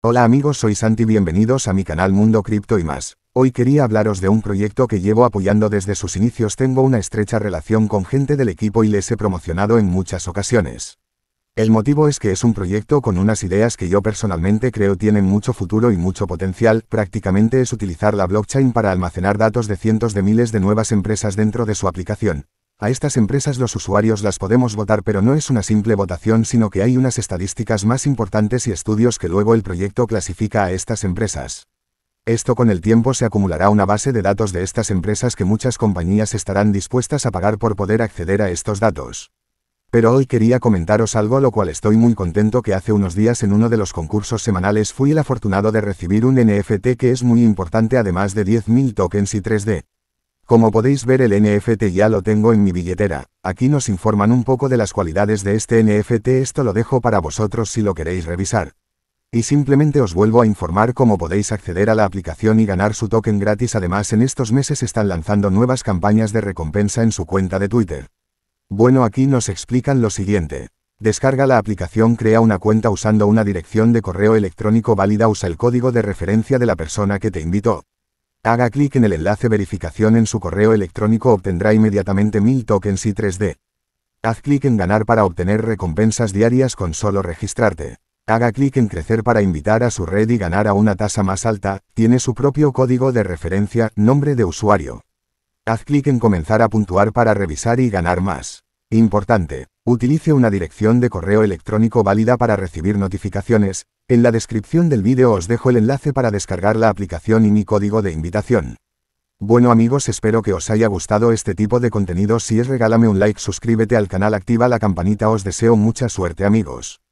Hola amigos soy Santi bienvenidos a mi canal Mundo Cripto y más. Hoy quería hablaros de un proyecto que llevo apoyando desde sus inicios tengo una estrecha relación con gente del equipo y les he promocionado en muchas ocasiones. El motivo es que es un proyecto con unas ideas que yo personalmente creo tienen mucho futuro y mucho potencial, prácticamente es utilizar la blockchain para almacenar datos de cientos de miles de nuevas empresas dentro de su aplicación. A estas empresas los usuarios las podemos votar pero no es una simple votación sino que hay unas estadísticas más importantes y estudios que luego el proyecto clasifica a estas empresas. Esto con el tiempo se acumulará una base de datos de estas empresas que muchas compañías estarán dispuestas a pagar por poder acceder a estos datos. Pero hoy quería comentaros algo a lo cual estoy muy contento que hace unos días en uno de los concursos semanales fui el afortunado de recibir un NFT que es muy importante además de 10.000 tokens y 3D. Como podéis ver el NFT ya lo tengo en mi billetera, aquí nos informan un poco de las cualidades de este NFT esto lo dejo para vosotros si lo queréis revisar. Y simplemente os vuelvo a informar cómo podéis acceder a la aplicación y ganar su token gratis además en estos meses están lanzando nuevas campañas de recompensa en su cuenta de Twitter. Bueno aquí nos explican lo siguiente. Descarga la aplicación, crea una cuenta usando una dirección de correo electrónico válida, usa el código de referencia de la persona que te invitó. Haga clic en el enlace verificación en su correo electrónico obtendrá inmediatamente 1000 tokens y 3D. Haz clic en ganar para obtener recompensas diarias con solo registrarte. Haga clic en crecer para invitar a su red y ganar a una tasa más alta, tiene su propio código de referencia, nombre de usuario. Haz clic en comenzar a puntuar para revisar y ganar más. Importante. Utilice una dirección de correo electrónico válida para recibir notificaciones, en la descripción del vídeo os dejo el enlace para descargar la aplicación y mi código de invitación. Bueno amigos espero que os haya gustado este tipo de contenido si es regálame un like suscríbete al canal activa la campanita os deseo mucha suerte amigos.